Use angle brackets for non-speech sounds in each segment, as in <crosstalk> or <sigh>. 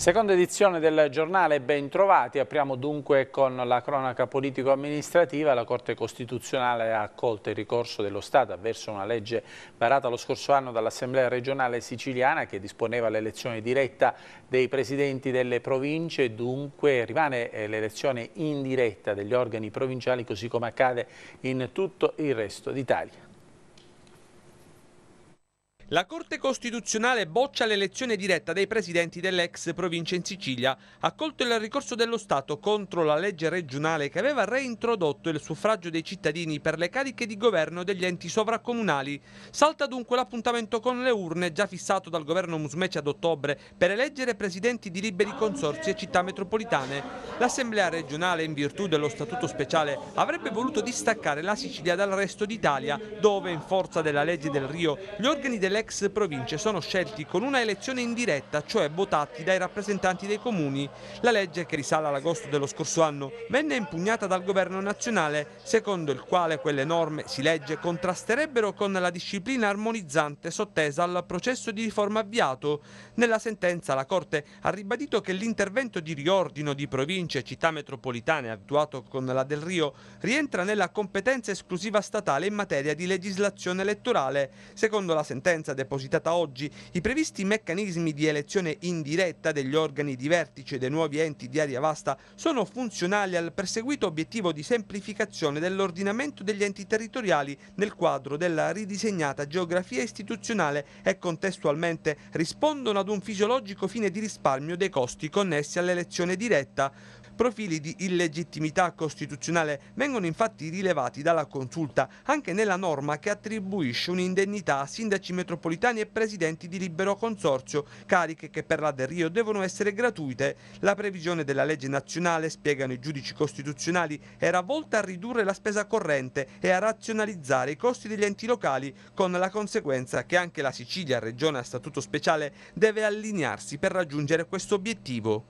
Seconda edizione del giornale Ben Trovati, apriamo dunque con la cronaca politico-amministrativa. La Corte Costituzionale ha accolto il ricorso dello Stato verso una legge varata lo scorso anno dall'Assemblea regionale siciliana che disponeva l'elezione diretta dei presidenti delle province, dunque rimane eh, l'elezione indiretta degli organi provinciali così come accade in tutto il resto d'Italia. La Corte Costituzionale boccia l'elezione diretta dei presidenti dell'ex provincia in Sicilia, accolto il ricorso dello Stato contro la legge regionale che aveva reintrodotto il suffragio dei cittadini per le cariche di governo degli enti sovracomunali. Salta dunque l'appuntamento con le urne già fissato dal governo Musmeci ad ottobre per eleggere presidenti di liberi consorsi e città metropolitane. L'Assemblea regionale, in virtù dello Statuto speciale, avrebbe voluto distaccare la Sicilia dal resto d'Italia, dove, in forza della legge del Rio, gli organi dell'ex ex province sono scelti con una elezione indiretta, cioè votati dai rappresentanti dei comuni. La legge, che risale all'agosto dello scorso anno, venne impugnata dal governo nazionale, secondo il quale quelle norme, si legge, contrasterebbero con la disciplina armonizzante sottesa al processo di riforma avviato. Nella sentenza la Corte ha ribadito che l'intervento di riordino di province e città metropolitane attuato con la del Rio rientra nella competenza esclusiva statale in materia di legislazione elettorale. Secondo la sentenza ordinanza depositata oggi, i previsti meccanismi di elezione indiretta degli organi di vertice dei nuovi enti di aria vasta sono funzionali al perseguito obiettivo di semplificazione dell'ordinamento degli enti territoriali nel quadro della ridisegnata geografia istituzionale e contestualmente rispondono ad un fisiologico fine di risparmio dei costi connessi all'elezione diretta. Profili di illegittimità costituzionale vengono infatti rilevati dalla Consulta anche nella norma che attribuisce un'indennità a sindaci metropolitani e presidenti di libero consorzio, cariche che per la Del Rio devono essere gratuite. La previsione della legge nazionale, spiegano i giudici costituzionali, era volta a ridurre la spesa corrente e a razionalizzare i costi degli enti locali, con la conseguenza che anche la Sicilia, regione a statuto speciale, deve allinearsi per raggiungere questo obiettivo.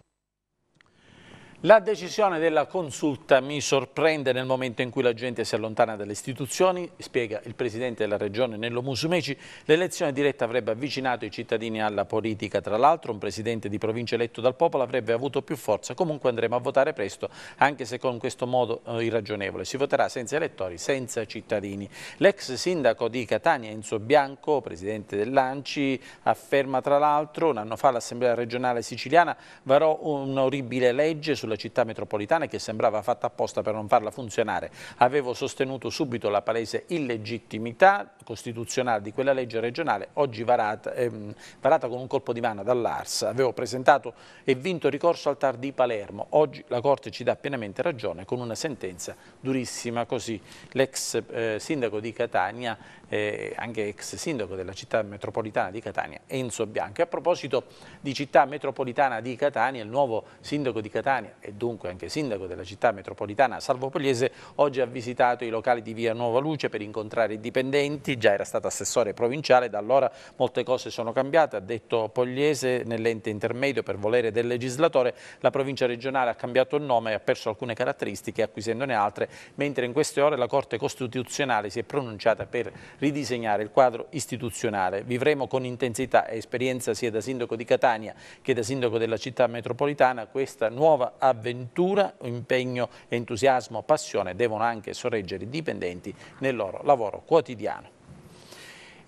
La decisione della consulta mi sorprende nel momento in cui la gente si allontana dalle istituzioni, spiega il presidente della regione Nello Musumeci. L'elezione diretta avrebbe avvicinato i cittadini alla politica, tra l'altro un presidente di provincia eletto dal popolo avrebbe avuto più forza. Comunque andremo a votare presto, anche se con questo modo eh, irragionevole. Si voterà senza elettori, senza cittadini. L'ex sindaco di Catania Enzo Bianco, presidente dell'Anci, afferma tra l'altro un anno fa l'Assemblea regionale siciliana varò un'orribile legge sulla sulla città metropolitana che sembrava fatta apposta per non farla funzionare. Avevo sostenuto subito la palese illegittimità costituzionale di quella legge regionale, oggi varata, ehm, varata con un colpo di mano dall'Ars. Avevo presentato e vinto ricorso al TAR di Palermo. Oggi la Corte ci dà pienamente ragione con una sentenza durissima, così l'ex eh, sindaco di Catania eh, anche ex sindaco della città metropolitana di Catania, Enzo Bianca. A proposito di città metropolitana di Catania, il nuovo sindaco di Catania e dunque anche sindaco della città metropolitana Salvo Pogliese oggi ha visitato i locali di Via Nuova Luce per incontrare i dipendenti, già era stato assessore provinciale, da allora molte cose sono cambiate, ha detto Pogliese nell'ente intermedio per volere del legislatore, la provincia regionale ha cambiato il nome e ha perso alcune caratteristiche acquisendone altre, mentre in queste ore la Corte Costituzionale si è pronunciata per ridisegnare il quadro istituzionale. Vivremo con intensità e esperienza sia da sindaco di Catania che da sindaco della città metropolitana questa nuova avventura, impegno, entusiasmo, passione devono anche sorreggere i dipendenti nel loro lavoro quotidiano.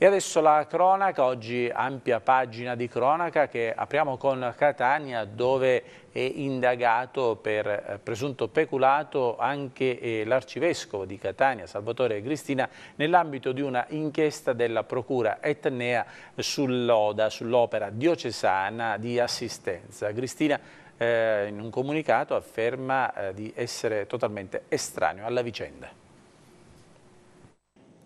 E adesso la cronaca, oggi ampia pagina di cronaca che apriamo con Catania dove è indagato per eh, presunto peculato anche eh, l'arcivescovo di Catania, Salvatore Cristina, nell'ambito di una inchiesta della procura etnea sull'oda, sull'opera diocesana di assistenza. Cristina eh, in un comunicato afferma eh, di essere totalmente estraneo alla vicenda.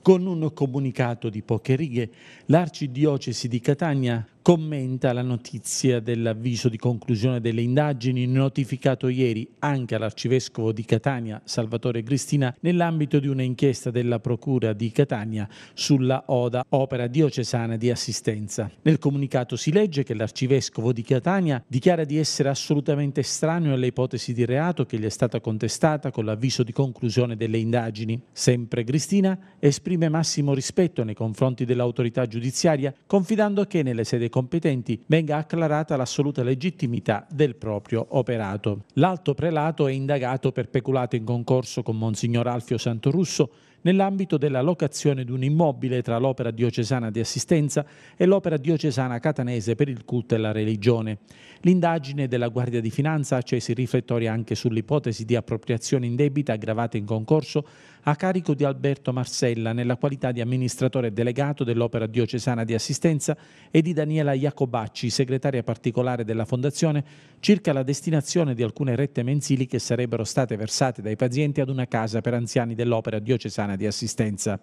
Con un comunicato di poche righe, l'arcidiocesi di Catania commenta la notizia dell'avviso di conclusione delle indagini notificato ieri anche all'arcivescovo di Catania Salvatore Cristina nell'ambito di un'inchiesta della Procura di Catania sulla Oda, opera diocesana di assistenza. Nel comunicato si legge che l'arcivescovo di Catania dichiara di essere assolutamente estraneo alle ipotesi di reato che gli è stata contestata con l'avviso di conclusione delle indagini. Sempre Cristina esprime massimo rispetto nei confronti dell'autorità giudiziaria, confidando che nelle sedi competenti venga acclarata l'assoluta legittimità del proprio operato. L'alto prelato è indagato per peculato in concorso con Monsignor Alfio Santorusso nell'ambito della locazione di un immobile tra l'opera diocesana di assistenza e l'opera diocesana catanese per il culto e la religione. L'indagine della Guardia di Finanza ha acceso i riflettori anche sull'ipotesi di appropriazione indebita aggravata in concorso a carico di Alberto Marsella nella qualità di amministratore delegato dell'Opera Diocesana di Assistenza e di Daniela Iacobacci, segretaria particolare della Fondazione, circa la destinazione di alcune rette mensili che sarebbero state versate dai pazienti ad una casa per anziani dell'Opera Diocesana di Assistenza.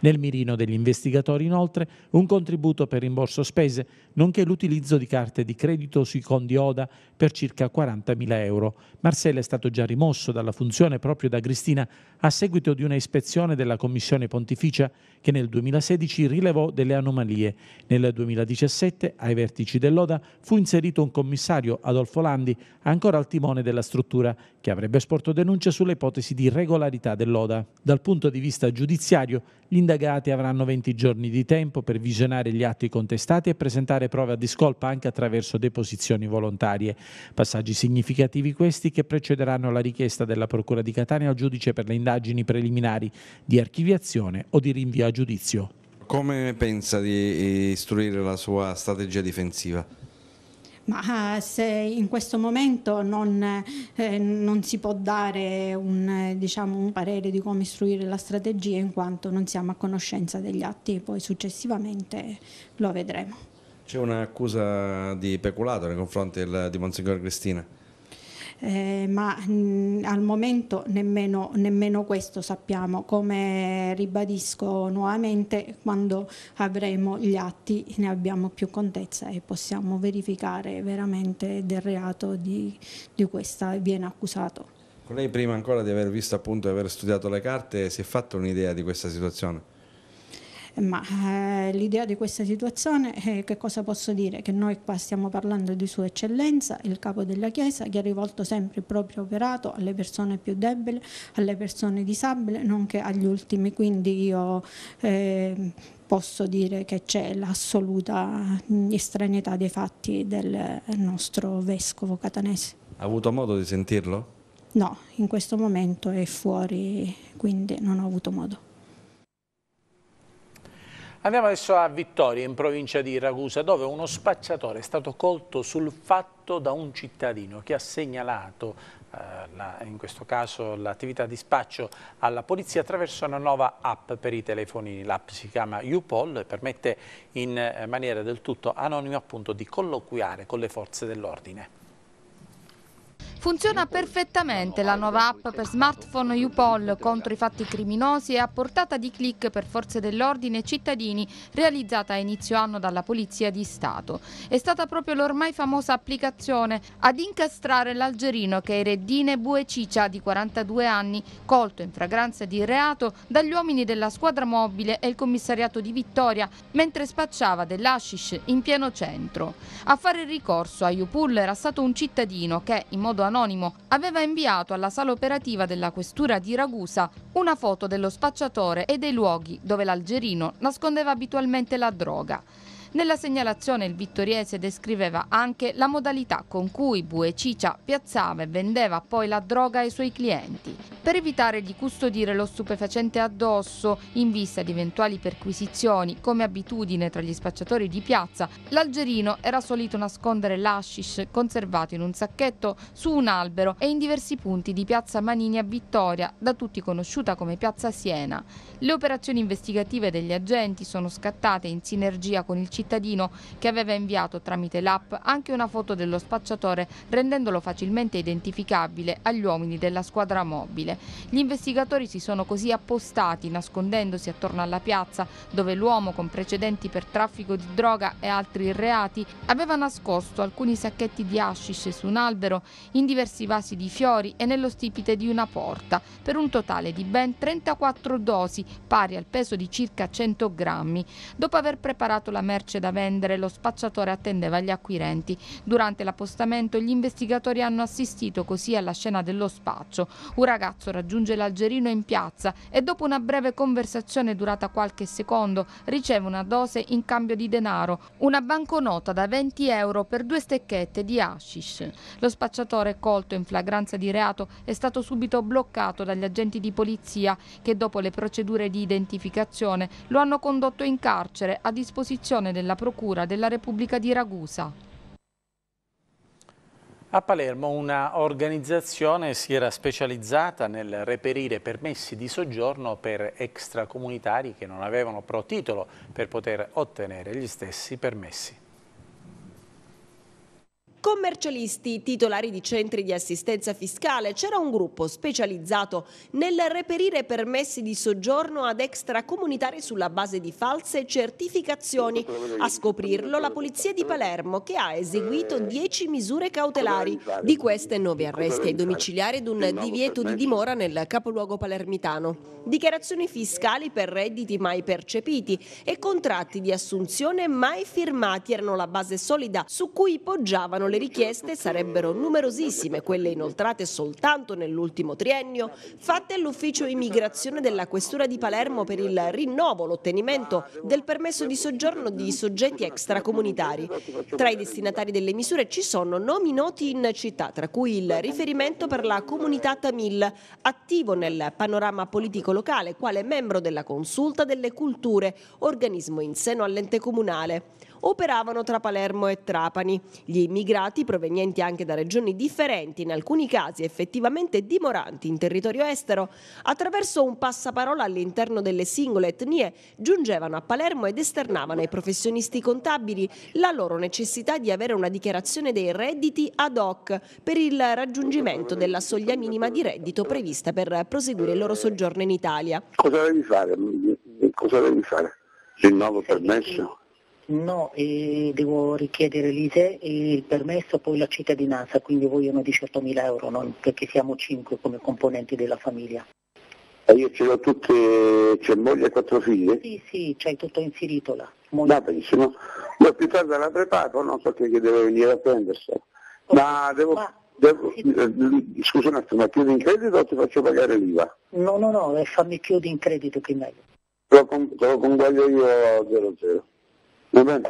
Nel mirino degli investigatori, inoltre, un contributo per rimborso spese, nonché l'utilizzo di carte di credito sui condi ODA per circa 40.000 euro. Marsella è stato già rimosso dalla funzione proprio da Cristina a seguito di una ispezione della Commissione Pontificia che nel 2016 rilevò delle anomalie. Nel 2017, ai vertici dell'Oda, fu inserito un commissario, Adolfo Landi, ancora al timone della struttura, che avrebbe sporto denuncia sulle ipotesi di irregolarità dell'Oda. Dal punto di vista giudiziario, gli indagati avranno 20 giorni di tempo per visionare gli atti contestati e presentare prove a discolpa anche attraverso deposizioni volontarie. Passaggi significativi questi che precederanno la richiesta della Procura di Catania al giudice per le indagini preliminari preliminari di archiviazione o di rinvio a giudizio. Come pensa di istruire la sua strategia difensiva? Ma ah, se in questo momento non, eh, non si può dare un, diciamo, un, parere di come istruire la strategia in quanto non siamo a conoscenza degli atti, poi successivamente lo vedremo. C'è un'accusa di peculato nei confronti del, di Monsignor Cristina? eh, ma mh, mm, al momento nemmeno, nemmeno, questo sappiamo, come ribadisco nuovamente quando avremo gli atti ne abbiamo più contezza e possiamo verificare veramente del reato di, di questa viene accusato. Lei prima ancora di aver visto appunto di aver studiato le carte si è fatta un'idea di questa situazione? ma eh, l'idea di questa situazione è che cosa posso dire? Che noi qua stiamo parlando di Sua Eccellenza, il Capo della Chiesa, che ha rivolto sempre il proprio operato alle persone più deboli, alle persone disabili, nonché agli ultimi. Quindi io eh, posso dire che c'è l'assoluta estraneità dei fatti del nostro Vescovo catanese. Ha avuto modo di sentirlo? No, in questo momento è fuori, quindi non ho avuto modo. Andiamo adesso a Vittoria, in provincia di Ragusa, dove uno spacciatore è stato colto sul fatto da un cittadino che ha segnalato, eh, la, in questo caso, l'attività di spaccio alla polizia attraverso una nuova app per i telefonini. L'app si chiama UPOL e permette in eh, maniera del tutto anonima appunto, di colloquiare con le forze dell'ordine. Funziona perfettamente la nuova app per smartphone UPOL contro i fatti criminosi e a portata di click per forze dell'ordine e cittadini realizzata a inizio anno dalla Polizia di Stato. È stata proprio l'ormai famosa applicazione ad incastrare l'algerino che è Reddine Buecicia di 42 anni, colto in fragranza di reato dagli uomini della squadra mobile e il commissariato di Vittoria mentre spacciava dell'ashish in pieno centro. A fare ricorso a UPOL era stato un cittadino che, in modo anonimo aveva inviato alla sala operativa della questura di Ragusa una foto dello spacciatore e dei luoghi dove l'algerino nascondeva abitualmente la droga. Nella segnalazione il Vittoriese descriveva anche la modalità con cui Bue Ciccia piazzava e vendeva poi la droga ai suoi clienti. Per evitare di custodire lo stupefacente addosso in vista di eventuali perquisizioni, come abitudine tra gli spacciatori di piazza, l'algerino era solito nascondere l'ashish conservato in un sacchetto su un albero e in diversi punti di piazza Manini a Vittoria, da tutti conosciuta come piazza Siena. Le operazioni investigative degli agenti sono scattate in sinergia con il cittadino cittadino che aveva inviato tramite l'app anche una foto dello spacciatore rendendolo facilmente identificabile agli uomini della squadra mobile. Gli investigatori si sono così appostati nascondendosi attorno alla piazza dove l'uomo con precedenti per traffico di droga e altri reati aveva nascosto alcuni sacchetti di hashish su un albero, in diversi vasi di fiori e nello stipite di una porta per un totale di ben 34 dosi pari al peso di circa 100 grammi. Dopo aver preparato la merce merce da vendere lo spacciatore attendeva gli acquirenti. Durante l'appostamento gli investigatori hanno assistito così alla scena dello spaccio. Un ragazzo raggiunge l'algerino in piazza e dopo una breve conversazione durata qualche secondo riceve una dose in cambio di denaro, una banconota da 20 euro per due stecchette di hashish. Lo spacciatore colto in flagranza di reato è stato subito bloccato dagli agenti di polizia che dopo le procedure di identificazione lo hanno condotto in carcere a disposizione del della Procura della Repubblica di Ragusa. A Palermo una organizzazione si era specializzata nel reperire permessi di soggiorno per extracomunitari che non avevano pro titolo per poter ottenere gli stessi permessi commercialisti, titolari di centri di assistenza fiscale, c'era un gruppo specializzato nel reperire permessi di soggiorno ad extracomunitari sulla base di false certificazioni. A scoprirlo la polizia di Palermo che ha eseguito 10 misure cautelari, di queste 9 arresti ai domiciliari ed un divieto di dimora nel capoluogo palermitano. Dichiarazioni fiscali per redditi mai percepiti e contratti di assunzione mai firmati erano la base solida su cui poggiavano le richieste, sarebbero numerosissime quelle inoltrate soltanto nell'ultimo triennio, fatte all'ufficio immigrazione della Questura di Palermo per il rinnovo, l'ottenimento del permesso di soggiorno di soggetti extracomunitari. Tra i destinatari delle misure ci sono nomi noti in città, tra cui il riferimento per la comunità Tamil, attivo nel panorama politico locale quale membro della Consulta delle Culture, organismo in seno all'ente comunale operavano tra Palermo e Trapani. Gli immigrati, provenienti anche da regioni differenti, in alcuni casi effettivamente dimoranti in territorio estero, attraverso un passaparola all'interno delle singole etnie, giungevano a Palermo ed esternavano ai professionisti contabili la loro necessità di avere una dichiarazione dei redditi ad hoc per il raggiungimento della soglia minima di reddito prevista per proseguire il loro soggiorno in Italia. Cosa devi fare? Cosa devi fare? Rinnovo permesso? No, devo richiedere l'ISE e il permesso poi la cittadinanza, quindi vogliono 18.000 euro no? perché siamo 5 come componenti della famiglia. E ah, io ce l'ho tutte, c'è moglie e quattro figlie? Sì, sì, c'hai tutto inserito là. Moglie. Va benissimo. Io più tardi la preparo, non so chi deve venire a prendersela. Okay. Ma devo... Ma... Devo, eh, scusa un attimo, ma chiudi in credito o ti faccio pagare l'IVA? No, no, no, eh, fammi chiudi in credito che meglio. te lo conguaglio io a 00. Amen.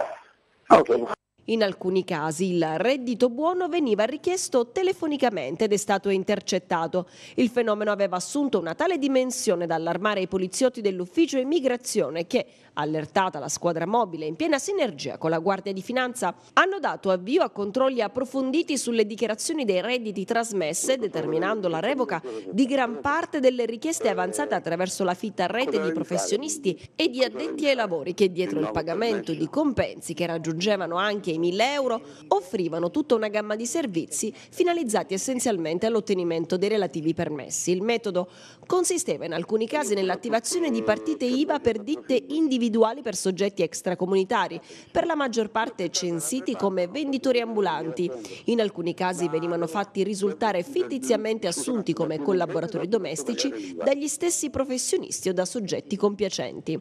Okay. In alcuni casi il reddito buono veniva richiesto telefonicamente ed è stato intercettato. Il fenomeno aveva assunto una tale dimensione da allarmare i poliziotti dell'ufficio immigrazione che, allertata la squadra mobile in piena sinergia con la Guardia di Finanza, hanno dato avvio a controlli approfonditi sulle dichiarazioni dei redditi trasmesse, determinando la revoca di gran parte delle richieste avanzate attraverso la fitta rete di professionisti e di addetti ai lavori che dietro il pagamento di compensi che raggiungevano anche i dai 1000 euro, offrivano tutta una gamma di servizi finalizzati essenzialmente all'ottenimento dei relativi permessi. Il metodo consisteva in alcuni casi nell'attivazione di partite IVA per ditte individuali per soggetti extracomunitari, per la maggior parte censiti come venditori ambulanti. In alcuni casi venivano fatti risultare fittiziamente assunti come collaboratori domestici dagli stessi professionisti o da soggetti compiacenti.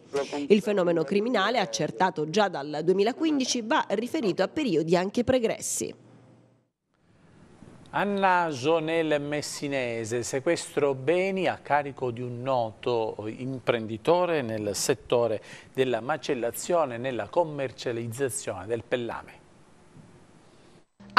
Il fenomeno criminale, accertato già dal 2015, va riferito a a periodi anche pregressi. Anna Jonel Messinese, sequestro beni a carico di un noto imprenditore nel settore della macellazione e nella commercializzazione del pellame.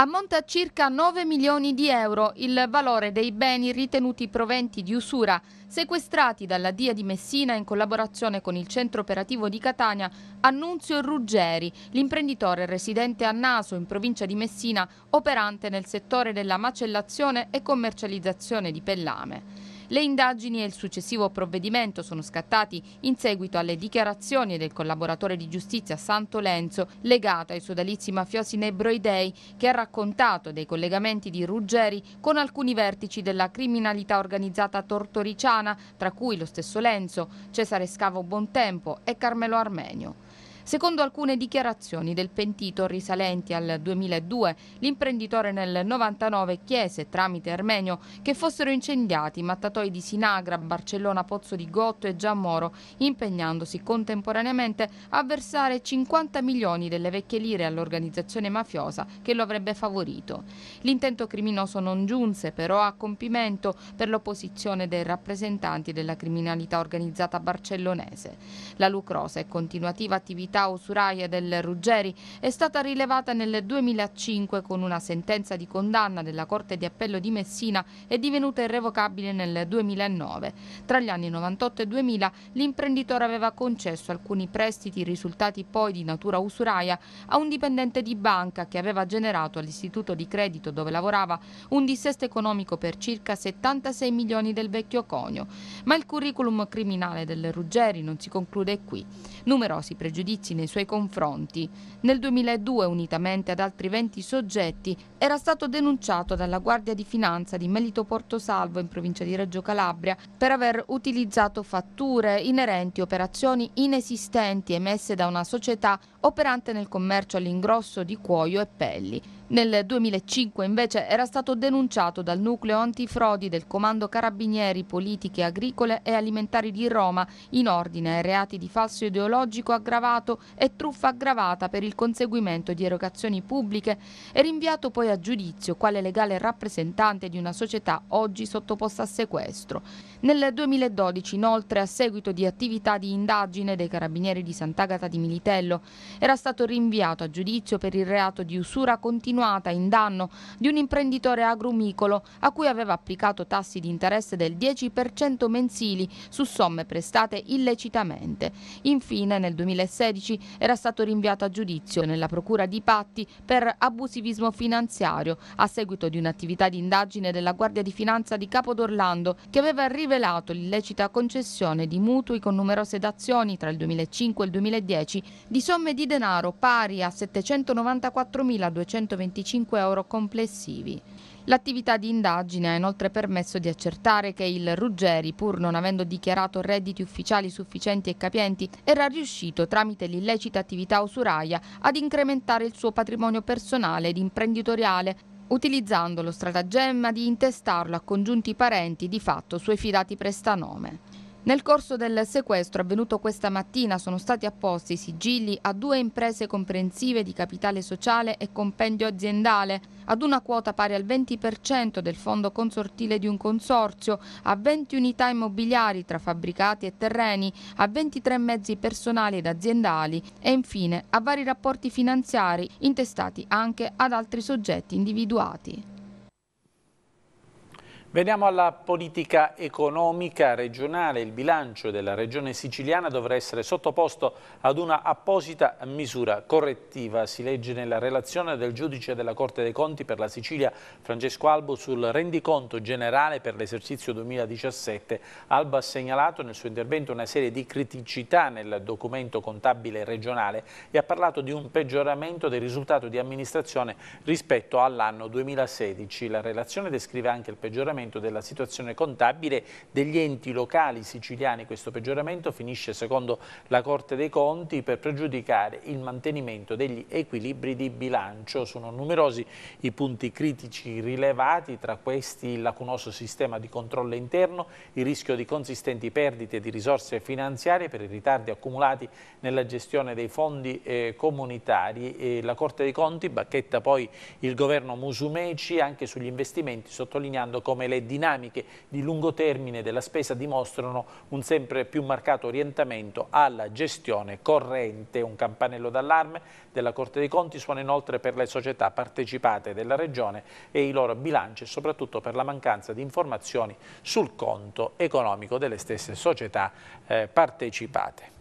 Ammonta a circa 9 milioni di euro il valore dei beni ritenuti proventi di usura sequestrati dalla DIA di Messina in collaborazione con il centro operativo di Catania Annunzio Ruggeri, l'imprenditore residente a Naso in provincia di Messina operante nel settore della macellazione e commercializzazione di pellame. Le indagini e il successivo provvedimento sono scattati in seguito alle dichiarazioni del collaboratore di giustizia Santo Lenzo legato ai sodalizi mafiosi nebroidei che ha raccontato dei collegamenti di Ruggeri con alcuni vertici della criminalità organizzata tortoriciana, tra cui lo stesso Lenzo, Cesare Scavo Bontempo e Carmelo Armenio. Secondo alcune dichiarazioni del pentito risalenti al 2002, l'imprenditore nel 99 chiese tramite Armenio che fossero incendiati i mattatoi di Sinagra, Barcellona, Pozzo di Gotto e Giammoro, impegnandosi contemporaneamente a versare 50 milioni delle vecchie lire all'organizzazione mafiosa che lo avrebbe favorito. L'intento criminoso non giunse però a compimento per l'opposizione dei rappresentanti della criminalità organizzata barcellonese. La lucrosa e continuativa attività attività usuraia del Ruggeri è stata rilevata nel 2005 con una sentenza di condanna della Corte di Appello di Messina e divenuta irrevocabile nel 2009. Tra gli anni 98 e 2000 l'imprenditore aveva concesso alcuni prestiti risultati poi di natura usuraia a un dipendente di banca che aveva generato all'istituto di credito dove lavorava un dissesto economico per circa 76 milioni del vecchio conio. Ma il curriculum criminale del Ruggeri non si conclude qui. Numerosi pregiudizi giudizi nei suoi confronti. Nel 2002, unitamente ad altri 20 soggetti, era stato denunciato dalla Guardia di Finanza di Melito Porto Salvo in provincia di Reggio Calabria per aver utilizzato fatture inerenti operazioni inesistenti emesse da una società operante nel commercio all'ingrosso di cuoio e pelli. Nel 2005 invece era stato denunciato dal nucleo antifrodi del Comando Carabinieri Politiche Agricole e Alimentari di Roma in ordine ai reati di falso ideologico aggravato e truffa aggravata per il conseguimento di erogazioni pubbliche e rinviato poi a giudizio quale legale rappresentante di una società oggi sottoposta a sequestro. Nel 2012 inoltre a seguito di attività di indagine dei carabinieri di Sant'Agata di Militello era stato rinviato a giudizio per il reato di usura continuata in danno di un imprenditore agrumicolo a cui aveva applicato tassi di interesse del 10% mensili su somme prestate illecitamente. Infine nel 2016 2013 era stato rinviato a giudizio nella procura di Patti per abusivismo finanziario a seguito di un'attività di indagine della Guardia di Finanza di Capodorlando che aveva rivelato l'illecita concessione di mutui con numerose dazioni tra il 2005 e il 2010 di somme di denaro pari a 794.225 euro complessivi. L'attività di indagine ha inoltre permesso di accertare che il Ruggeri, pur non avendo dichiarato redditi ufficiali sufficienti e capienti, era riuscito tramite l'illecita attività usuraia ad incrementare il suo patrimonio personale ed imprenditoriale utilizzando lo stratagemma di intestarlo a congiunti parenti di fatto suoi fidati prestanome. Nel corso del sequestro avvenuto questa mattina sono stati apposti sigilli a due imprese comprensive di capitale sociale e compendio aziendale, ad una quota pari al 20% del fondo consortile di un consorzio, a 20 unità immobiliari tra fabbricati e terreni, a 23 mezzi personali ed aziendali e infine a vari rapporti finanziari intestati anche ad altri soggetti individuati. Veniamo alla politica economica regionale. Il bilancio della regione siciliana dovrà essere sottoposto ad una apposita misura correttiva. Si legge nella relazione del giudice della Corte dei Conti per la Sicilia, Francesco Albo, sul rendiconto generale per l'esercizio 2017. Albo ha segnalato nel suo intervento una serie di criticità nel documento contabile regionale e ha parlato di un peggioramento del risultato di amministrazione rispetto all'anno 2016. La relazione descrive anche il peggioramento peggioramento della situazione contabile degli enti locali siciliani. Questo peggioramento finisce secondo la Corte dei Conti per pregiudicare il mantenimento degli equilibri di bilancio. Sono numerosi i punti critici rilevati, tra questi il lacunoso sistema di controllo interno, il rischio di consistenti perdite di risorse finanziarie per i ritardi accumulati nella gestione dei fondi eh, comunitari. E la Corte dei Conti bacchetta poi il governo Musumeci anche sugli investimenti, sottolineando come le dinamiche di lungo termine della spesa dimostrano un sempre più marcato orientamento alla gestione corrente. Un campanello d'allarme della Corte dei Conti suona inoltre per le società partecipate della Regione e i loro bilanci soprattutto per la mancanza di informazioni sul conto economico delle stesse società eh, partecipate.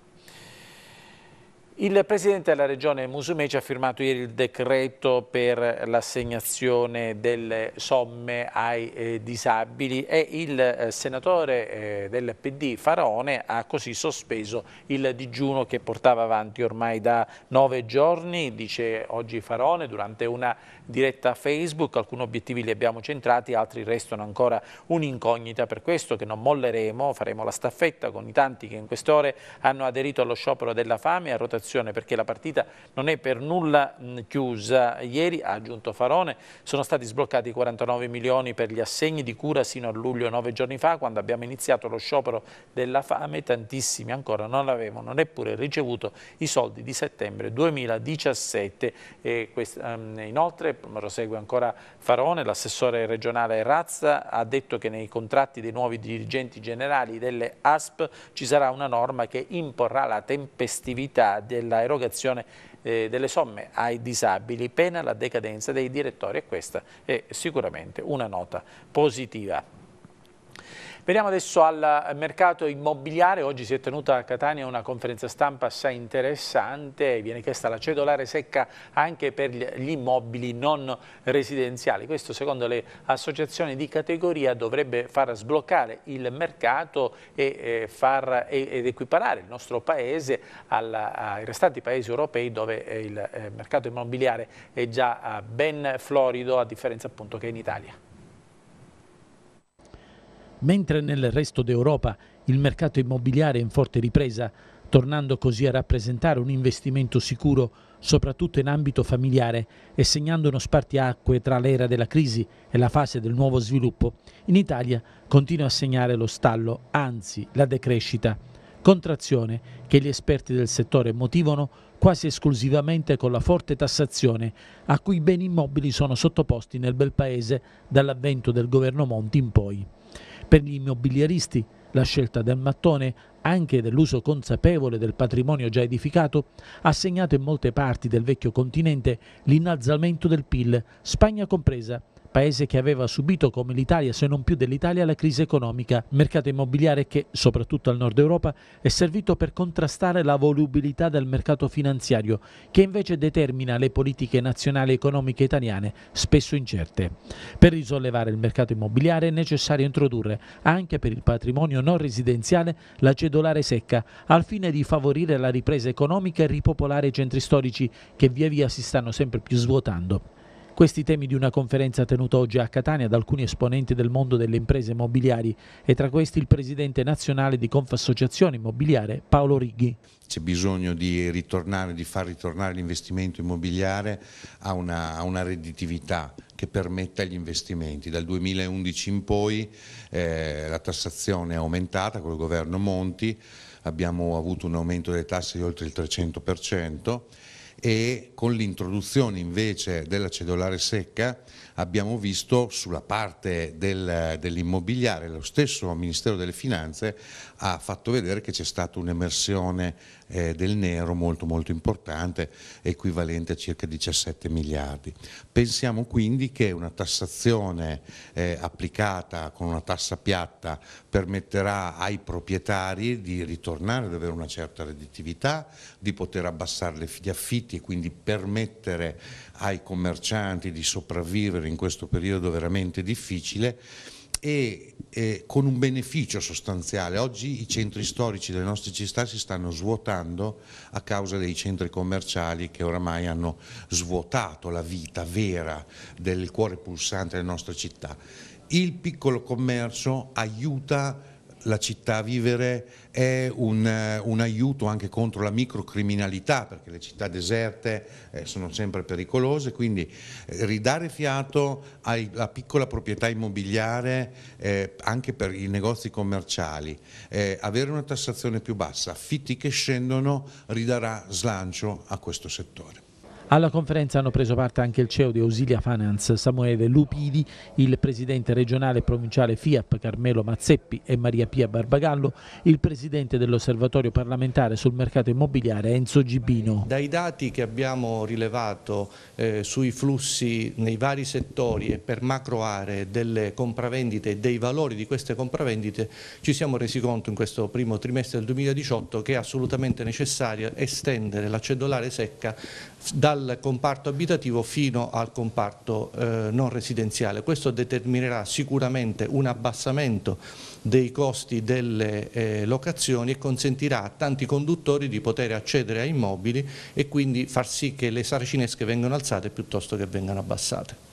Il Presidente della Regione Musumeci ha firmato ieri il decreto per l'assegnazione delle somme ai eh, disabili e il eh, senatore eh, del PD Faraone ha così sospeso il digiuno che portava avanti ormai da nove giorni, dice oggi Faraone, durante una diretta Facebook, alcuni obiettivi li abbiamo centrati, altri restano ancora un'incognita, per questo che non molleremo, faremo la staffetta con i tanti che in queste ore hanno aderito allo sciopero della fame a rotazione perché la partita non è per nulla chiusa. Ieri, ha aggiunto Farone, sono stati sbloccati 49 milioni per gli assegni di cura sino a luglio, nove giorni fa, quando abbiamo iniziato lo sciopero della fame, tantissimi ancora non avevano neppure ricevuto i soldi di settembre 2017. E, ehm, inoltre lo segue ancora Farone, l'assessore regionale Razza ha detto che nei contratti dei nuovi dirigenti generali delle ASP ci sarà una norma che imporrà la tempestività dell'erogazione eh, delle somme ai disabili, pena la decadenza dei direttori e questa è sicuramente una nota positiva. Veniamo adesso al mercato immobiliare, oggi si è tenuta a Catania una conferenza stampa assai interessante, viene chiesta la cedolare secca anche per gli immobili non residenziali, questo secondo le associazioni di categoria dovrebbe far sbloccare il mercato e, eh, far, ed equiparare il nostro paese alla, ai restanti paesi europei dove eh, il eh, mercato immobiliare è già ben florido a differenza appunto che in Italia. Mentre nel resto d'Europa il mercato immobiliare è in forte ripresa, tornando così a rappresentare un investimento sicuro soprattutto in ambito familiare e segnando uno spartiacque tra l'era della crisi e la fase del nuovo sviluppo, in Italia continua a segnare lo stallo, anzi la decrescita, contrazione che gli esperti del settore motivano quasi esclusivamente con la forte tassazione a cui i beni immobili sono sottoposti nel bel paese dall'avvento del governo Monti in poi. Per gli immobiliaristi la scelta del mattone, anche dell'uso consapevole del patrimonio già edificato, ha segnato in molte parti del vecchio continente l'innalzamento del PIL, Spagna compresa, paese che aveva subito come l'Italia, se non più dell'Italia, la crisi economica, mercato immobiliare che, soprattutto al nord Europa, è servito per contrastare la volubilità del mercato finanziario, che invece determina le politiche nazionali economiche italiane, spesso incerte. Per risollevare il mercato immobiliare è necessario introdurre, anche per il patrimonio non residenziale, la cedolare secca, al fine di favorire la ripresa economica e ripopolare i centri storici che via via si stanno sempre più svuotando. Questi temi di una conferenza tenuta oggi a Catania da alcuni esponenti del mondo delle imprese immobiliari e tra questi il presidente nazionale di Confassociazione Immobiliare Paolo Righi. C'è bisogno di ritornare, di far ritornare l'investimento immobiliare a una, a una redditività che permetta gli investimenti. Dal 2011 in poi eh, la tassazione è aumentata con il governo Monti, abbiamo avuto un aumento delle tasse di oltre il 300%, e con l'introduzione invece della cedolare secca abbiamo visto sulla parte del, dell'immobiliare, lo stesso Ministero delle Finanze ha fatto vedere che c'è stata un'emersione eh, del nero molto molto importante, equivalente a circa 17 miliardi. Pensiamo quindi che una tassazione eh, applicata con una tassa piatta permetterà ai proprietari di ritornare ad avere una certa redditività, di poter abbassare gli affitti e quindi permettere ai commercianti di sopravvivere in questo periodo veramente difficile e eh, con un beneficio sostanziale. Oggi i centri storici delle nostre città si stanno svuotando a causa dei centri commerciali che oramai hanno svuotato la vita vera del cuore pulsante delle nostre città. Il piccolo commercio aiuta la città a vivere è un, eh, un aiuto anche contro la microcriminalità, perché le città deserte eh, sono sempre pericolose, quindi eh, ridare fiato alla piccola proprietà immobiliare eh, anche per i negozi commerciali, eh, avere una tassazione più bassa, affitti che scendono ridarà slancio a questo settore. Alla conferenza hanno preso parte anche il CEO di Ausilia Finance Samuele Lupidi, il presidente regionale e provinciale FIAP Carmelo Mazzeppi e Maria Pia Barbagallo, il presidente dell'osservatorio parlamentare sul mercato immobiliare Enzo Gibino. Dai dati che abbiamo rilevato eh, sui flussi nei vari settori e per macro aree delle compravendite e dei valori di queste compravendite ci siamo resi conto in questo primo trimestre del 2018 che è assolutamente necessario estendere la cedolare secca dal comparto abitativo fino al comparto eh, non residenziale. Questo determinerà sicuramente un abbassamento dei costi delle eh, locazioni e consentirà a tanti conduttori di poter accedere a immobili e quindi far sì che le saracinesche vengano alzate piuttosto che vengano abbassate.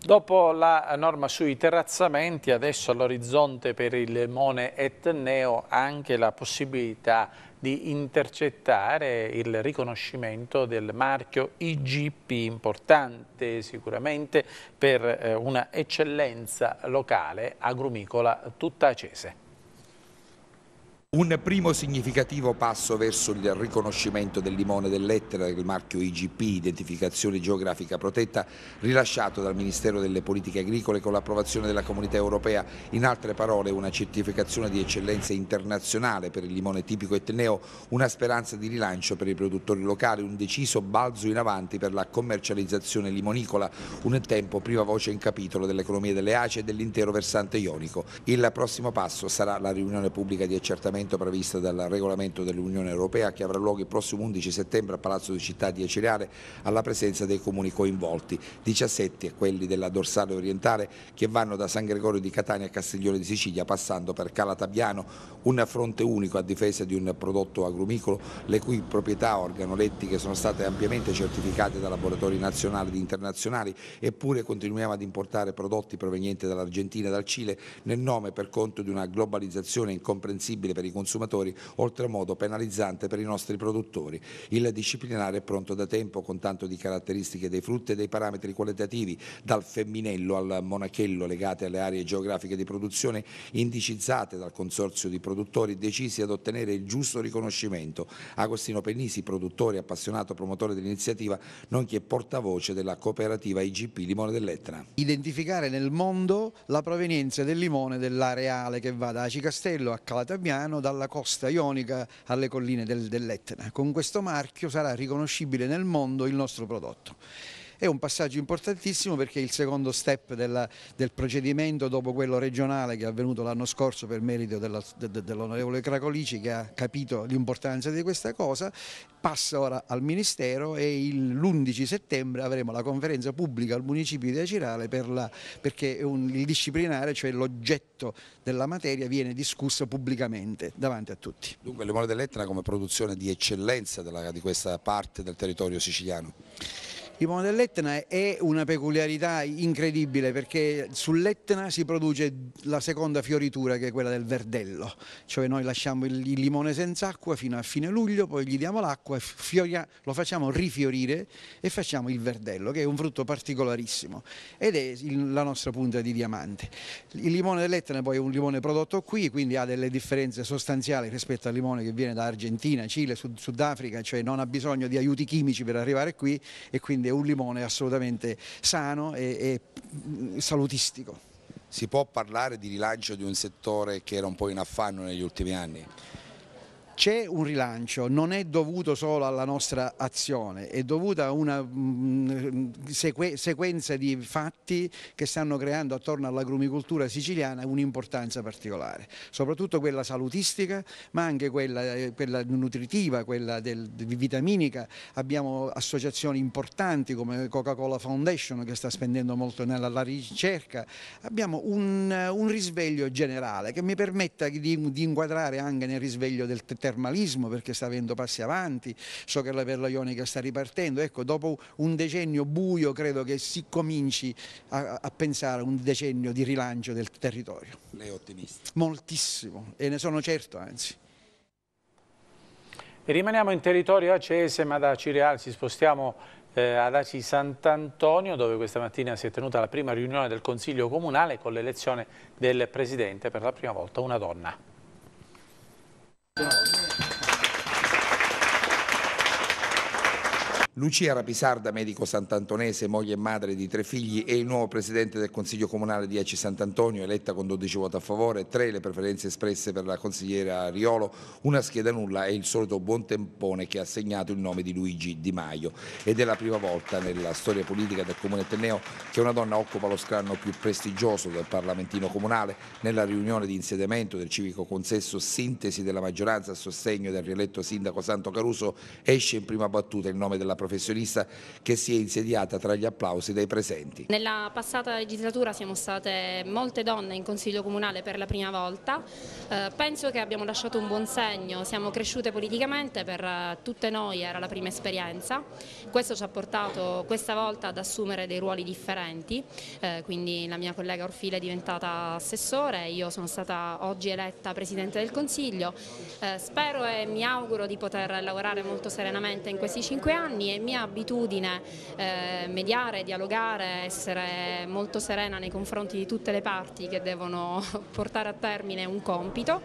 Dopo la norma sui terrazzamenti, adesso all'orizzonte per il Mone Etneo anche la possibilità di intercettare il riconoscimento del marchio IGP, importante sicuramente per eh, una eccellenza locale agrumicola tutta acese un primo significativo passo verso il riconoscimento del limone dell'Ettera del marchio IGP, identificazione geografica protetta, rilasciato dal Ministero delle Politiche Agricole con l'approvazione della Comunità Europea, in altre parole una certificazione di eccellenza internazionale per il limone tipico etneo, una speranza di rilancio per i produttori locali, un deciso balzo in avanti per la commercializzazione limonicola, un tempo prima voce in capitolo dell'economia delle ACE e dell'intero versante ionico. Il prossimo passo sarà la riunione pubblica di accertamento appuntamento previsto dal regolamento dell'Unione Europea che avrà luogo il prossimo 11 settembre a Palazzo di Città di Eceleare alla presenza dei comuni coinvolti, 17 quelli della dorsale orientale che vanno da San Gregorio di Catania a Castiglione di Sicilia passando per Calatabiano, un fronte unico a difesa di un prodotto agrumicolo le cui proprietà organolettiche sono state ampiamente certificate da laboratori nazionali ed internazionali eppure continuiamo ad importare prodotti provenienti dall'Argentina e dal Cile nel nome per conto di una globalizzazione incomprensibile per i i consumatori, oltremodo penalizzante per i nostri produttori. Il disciplinare è pronto da tempo con tanto di caratteristiche dei frutti e dei parametri qualitativi, dal femminello al monachello legate alle aree geografiche di produzione indicizzate dal consorzio di produttori decisi ad ottenere il giusto riconoscimento. Agostino Pennisi, produttore, appassionato promotore dell'iniziativa, nonché portavoce della cooperativa IGP Limone dell'Etna. Identificare nel mondo la provenienza del limone dell'areale che va da Aci Castello a Calatabiano lontano dalla costa ionica alle colline del, dell'Etna. Con questo marchio sarà riconoscibile nel mondo il nostro prodotto è un passaggio importantissimo perché il secondo step della, del procedimento dopo quello regionale che è avvenuto l'anno scorso per merito dell'onorevole dell Cracolici che ha capito l'importanza di questa cosa, passa ora al Ministero e l'11 settembre avremo la conferenza pubblica al municipio di Acirale per la, perché un, il disciplinare, cioè l'oggetto della materia, viene discusso pubblicamente davanti a tutti. Dunque le Limone dell'Etna come produzione di eccellenza della, di questa parte del territorio siciliano? Il Pomo dell'Etna è una peculiarità incredibile perché sull'Etna si produce la seconda fioritura che è quella del verdello, cioè noi lasciamo il limone senza acqua fino a fine luglio, poi gli diamo l'acqua, lo facciamo rifiorire e facciamo il verdello che è un frutto particolarissimo ed è la nostra punta di diamante. Il limone dell'Etna poi è un limone prodotto qui, quindi ha delle differenze sostanziali rispetto al limone che viene da Argentina, Cile, Sudafrica, cioè non ha bisogno di aiuti chimici per arrivare qui e quindi quindi è un limone assolutamente sano e, e mm, salutistico. Si può parlare di rilancio di un settore che era un po' in affanno negli ultimi anni? C'è un rilancio, non è dovuto solo alla nostra azione, è dovuta a una mm, sequenza di fatti che stanno creando attorno all'agrumicoltura siciliana un'importanza particolare, soprattutto quella salutistica ma anche quella, eh, quella nutritiva, quella del, vitaminica. Abbiamo associazioni importanti come Coca-Cola Foundation che sta spendendo molto nella ricerca. Abbiamo un, un risveglio generale che mi permetta di, di inquadrare anche nel risveglio del territorio termalismo perché sta avendo passi avanti, so che la perla ionica sta ripartendo, ecco dopo un decennio buio credo che si cominci a, a pensare a un decennio di rilancio del territorio. Lei è ottimista? Moltissimo e ne sono certo anzi. E rimaniamo in territorio acese ma da Cireal ci spostiamo eh, ad Aci Sant'Antonio dove questa mattina si è tenuta la prima riunione del Consiglio Comunale con l'elezione del Presidente per la prima volta una donna. Lucia Rapisarda, medico santantonese, moglie e madre di tre figli, è il nuovo presidente del Consiglio Comunale di Aci Sant'Antonio, eletta con 12 voti a favore, tre le preferenze espresse per la consigliera Riolo, una scheda nulla e il solito buon tempone che ha segnato il nome di Luigi Di Maio. Ed è la prima volta nella storia politica del Comune Tenneo che una donna occupa lo scranno più prestigioso del parlamentino comunale. Nella riunione di insediamento del civico consesso sintesi della maggioranza a sostegno del rieletto sindaco Santo Caruso esce in prima battuta il nome della professoressa professionista che si è insediata tra gli applausi dei presenti. Nella passata legislatura siamo state molte donne in Consiglio Comunale per la prima volta, eh, penso che abbiamo lasciato un buon segno, siamo cresciute politicamente, per eh, tutte noi era la prima esperienza, questo ci ha portato questa volta ad assumere dei ruoli differenti, eh, quindi la mia collega Orfile è diventata assessore, io sono stata oggi eletta Presidente del Consiglio, eh, spero e mi auguro di poter lavorare molto serenamente in questi cinque anni mia abitudine eh, mediare, dialogare, essere molto serena nei confronti di tutte le parti che devono <laughs> portare a termine un compito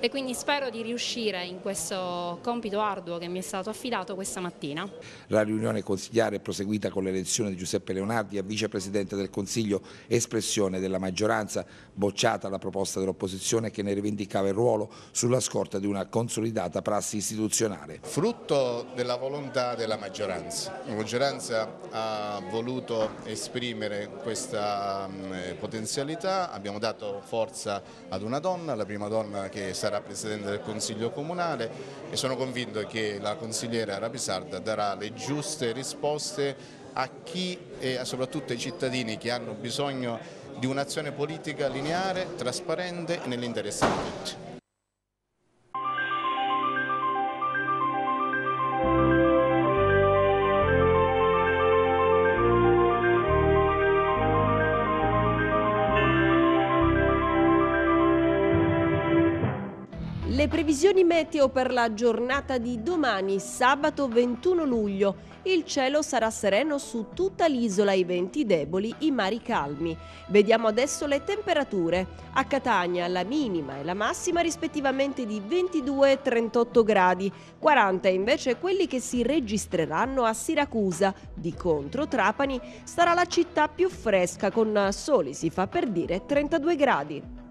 e quindi spero di riuscire in questo compito arduo che mi è stato affidato questa mattina. La riunione consigliare è proseguita con l'elezione di Giuseppe Leonardi a vicepresidente del Consiglio, espressione della maggioranza, bocciata la proposta dell'opposizione che ne rivendicava il ruolo sulla scorta di una consolidata prassi istituzionale. Frutto della volontà della maggioranza maggioranza. La maggioranza ha voluto esprimere questa mm, eh, potenzialità, abbiamo dato forza ad una donna, la prima donna che sarà Presidente del Consiglio Comunale e sono convinto che la consigliera Rapisarda darà le giuste risposte a chi e soprattutto ai cittadini che hanno bisogno di un'azione politica lineare, trasparente e nell'interesse di tutti. Le previsioni meteo per la giornata di domani, sabato 21 luglio. Il cielo sarà sereno su tutta l'isola, i venti deboli, i mari calmi. Vediamo adesso le temperature. A Catania la minima e la massima rispettivamente di 22 e 38 gradi, 40 invece quelli che si registreranno a Siracusa. Di contro Trapani sarà la città più fresca con soli, si fa per dire, 32 gradi.